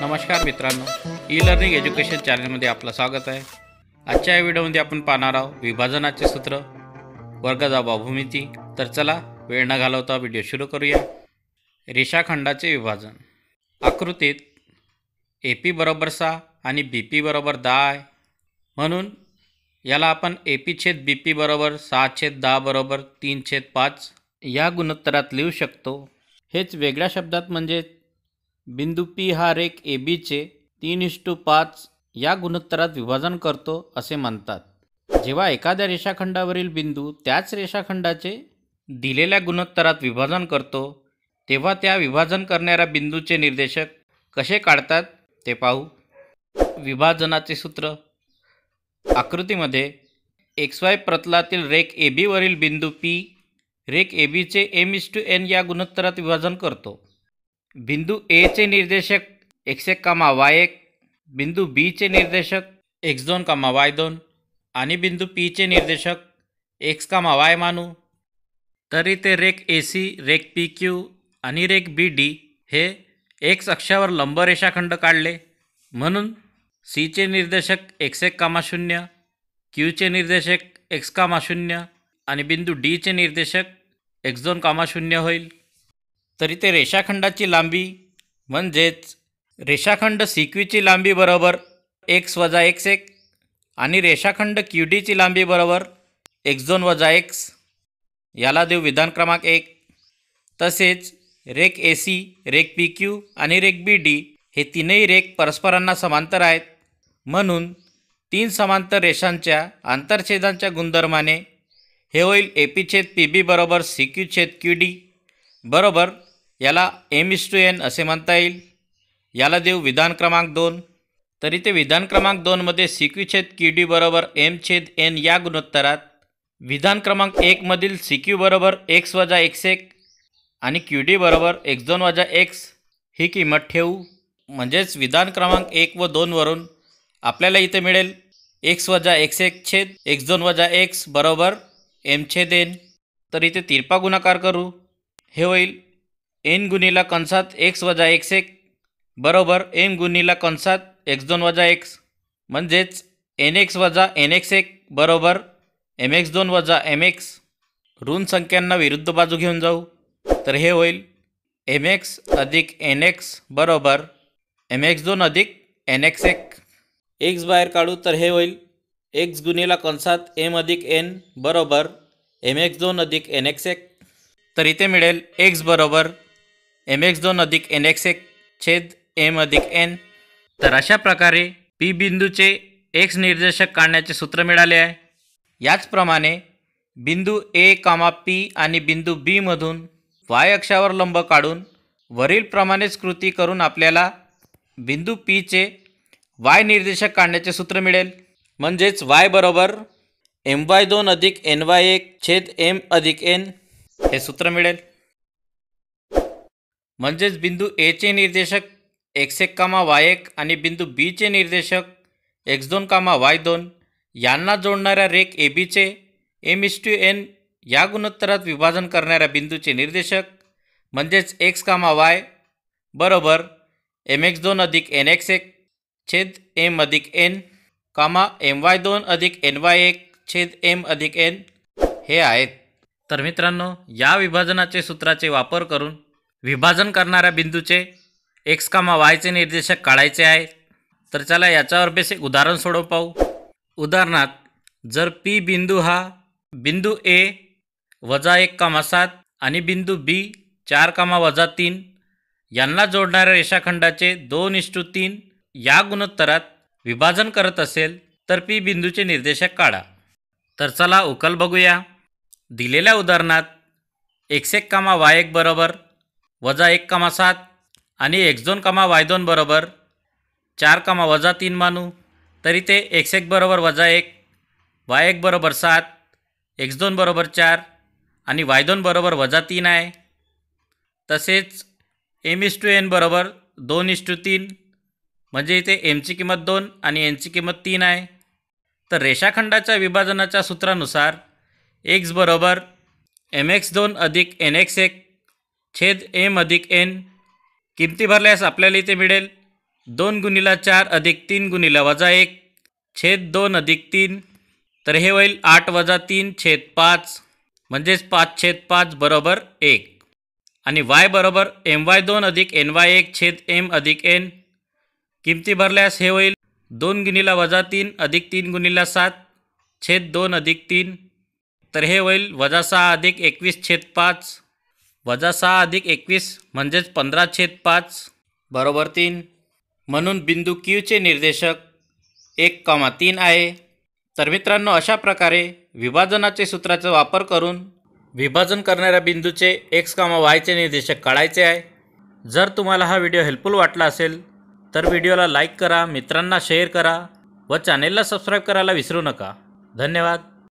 नमस्कार मित्रांनो e learning education चॅनलमध्ये आपलं स्वागत आहे आजच्या या व्हिडिओमध्ये आपण पाहणार आहोत विभाजनाचे सूत्र वर्गजाबा भूमिती तर चला वेळ न घालवता व्हिडिओ सुरू करूया रेषाखंडाचे विभाजन आकृतीत ए पी बरोबर सहा आणि बी पी बरोबर दहा आहे म्हणून याला आपण ए पी छेद बी पी बरोबर सहा छेद दहा बरोबर तीन छेद पाच या गुणोत्तरात लिहू शकतो हेच वेगळ्या शब्दात म्हणजे बिंदू पी हा रेख ए बीचे तीन इष्टू पाच या गुणोत्तरात विभाजन करतो असे म्हणतात जेव्हा एखाद्या रेषाखंडावरील बिंदू त्याच रेषाखंडाचे दिलेल्या गुणोत्तरात विभाजन करतो तेव्हा त्या विभाजन करणाऱ्या बिंदूचे निर्देशक कसे काढतात ते पाहू विभाजनाचे सूत्र आकृतीमध्ये एक्स वाय प्रतलातील रेख ए बीवरील बिंदू पी रेख ए बीचे एम इस टू एन या गुणोत्तरात विभाजन करतो बिंदू एचे निर्देशक एक्स एक कामा वाय एक बिंदू बीचे निर्देशक एक्स दोन कामा वाय दोन आणि बिंदू पीचे निर्देशक एक्स कामा वाय मानू तरी ते रेक ए सी रेक पी क्यू आणि रेक बी डी हे एक्स अक्षावर लंब रेषाखंड काढले म्हणून सीचे निर्देशक एक्स एक कामा शून्य क्यूचे निर्देशक एक्स कामा शून्य आणि बिंदू डीचे निर्देशक एक्स दोन कामा शून्य होईल तरी ते रेषाखंडाची लांबी म्हणजेच रेषाखंड सिक्वीची लांबी बरोबर एक्स वजा एक्स एक आणि रेषाखंड क्यू डीची लांबी बरोबर एक्स दोन वजा एक्स याला देऊ विधान क्रमांक एक तसेच रेक ए सी रेक पी क्यू आणि रेक बी डी हे तीनही रेक परस्परांना समांतर आहेत म्हणून तीन समांतर रेषांच्या आंतरछेदांच्या गुणधर्माने हे होईल ए पी छेद पी बी बरोबर सी क्यू छेद क्यू डी बरोबर याला एम इस टू एन असे म्हणता येईल याला देऊ विधान क्रमांक दोन तर इथे विधान क्रमांक दोनमध्ये सी क्यू डी बरोबर एम छेद एन या गुणोत्तरात विधान क्रमांक एकमधील सी क्यू बरोबर एक्स वजा एक्स एक आणि क्यू डी बरोबर एक्स दोन वजा एक्स ही किंमत ठेवू म्हणजेच विधान क्रमांक एक व दोनवरून आपल्याला इथे मिळेल एक्स वजा एक्स एक छेद एक्स दोन वजा एक्स बरोबर एम छेद एन तर इथे तिरपा गुणाकार करू हे होईल एन गुणीला कंसात एक्स वजा एक्स एक बरोबर एम गुणीला कंसात एक्स दोन वजा एक्स म्हणजेच एन एक्स वजा एन एक्स एक बरोबर एम एक्स दोन वजा एम एक्स ऋण संख्यांना विरुद्ध बाजू घेऊन जाऊ तर हे होईल एम एक्स अधिक एन एक्स बरोबर एम एक्स दोन अधिक एन एक्स एक एक्स बाहेर काढू तर हे होईल एक्स गुन्हेला कंसात एम अधिक एन बरोबर एम एक्स दोन अधिक एन एक्स एक तर इथे मिळेल एक्स बरोबर एम एक्स दोन अधिक एन एक्स एक छेद एम अधिक एन तर अशा प्रकारे पी बिंदूचे एक्स निर्देशक काढण्याचे सूत्र मिळाले आहे याचप्रमाणे बिंदू ए कामा पी आणि बिंदू बीमधून वाय अक्षावर लंब काढून वरीलप्रमाणेच कृती करून आपल्याला बिंदू पीचे वाय निर्देशक काढण्याचे सूत्र मिळेल म्हणजेच वाय बरोबर एम वाय दोन अधिक एन वाय एक छेद एम अधिक एन हे सूत्र मिळेल म्हणजेच बिंदू एचे निर्देशक एक्स एक कामा वाय एक आणि बिंदू बीचे निर्देशक एक्स दोन कामा वाय दोन यांना जोडणाऱ्या रेक ए बीचे एम इस टू एन या गुणोत्तरात विभाजन करणाऱ्या बिंदूचे निर्देशक म्हणजेच एक्स कामा वाय बरोबर एम एक्स दोन अधिक एन एक्स एक छेद एम अधिक एन कामा एम वाय दोन अधिक एन वाय एक छेद एम अधिक एन हे आहेत तर मित्रांनो या विभाजनाचे सूत्राचे वापर करून विभाजन करणाऱ्या बिंदूचे एक्स कामा वायचे निर्देशक काढायचे आहेत तर चला याच्यावर बेसिक उदाहरण सोडव पाहू उदाहरणार्थ जर पी बिंदू हा बिंदू ए वजा एक कामा सात आणि बिंदू बी चार कामा वजा तीन यांना जोडणाऱ्या रेषाखंडाचे दोन इष्टू तीन या गुणोत्तरात विभाजन करत असेल तर पी बिंदूचे निर्देशक काढा तर चला उकल बघूया दिलेल्या उदाहरणात एक्स कामा वाय एक बरोबर वजा एक कमा सात आणि एक्स दोन कमा वाय दोन बरोबर चार कमा वजा तीन मानू तरी ते एक्स एक बरोबर वजा एक वाय एक बरोबर सात एक्स दोन बरोबर चार आणि वाय दोन बरोबर वजा तीन आहे तसेच एम इस टू एन बरोबर दोन इस टू तीन म्हणजे इथे एमची किंमत दोन आणि एनची किंमत तीन आहे तर रेषाखंडाच्या विभाजनाच्या सूत्रानुसार एक्स बरोबर एम एक्स दोन अधिक एन एक्स एक छेद एम अधिक एन किमती भरल्यास आपल्याला इथे मिळेल दोन गुणिला चार अधिक तीन गुणिला वजा एक छेद दोन अधिक तीन तर हे होईल आठ वजा तीन छेद पाच म्हणजेच पाच छेद पाच बरोबर एक आणि वाय बरोबर एम वाय दोन अधिक एन वाय एक छेद एम अधिक एन किमती भरल्यास हे होईल दोन गुणिला वजा तीन अधिक तीन गुणिला सात छेद दोन अधिक तीन तर हे होईल वजा सहा अधिक एकवीस छेद पाच वजा सहा अधिक एकवीस म्हणजेच पंधरा छेद पाच बरोबर तीन म्हणून बिंदू क्यूचे निर्देशक एक कामा तीन आहे तर मित्रांनो अशा प्रकारे विभाजनाचे सूत्राचा वापर करून विभाजन करणाऱ्या बिंदूचे एक्स कामा वायचे निर्देशक काढायचे आहे जर तुम्हाला हा व्हिडिओ हेल्पफुल वाटला असेल तर व्हिडिओला लाईक करा मित्रांना शेअर करा व चॅनेलला सबस्क्राईब करायला विसरू नका धन्यवाद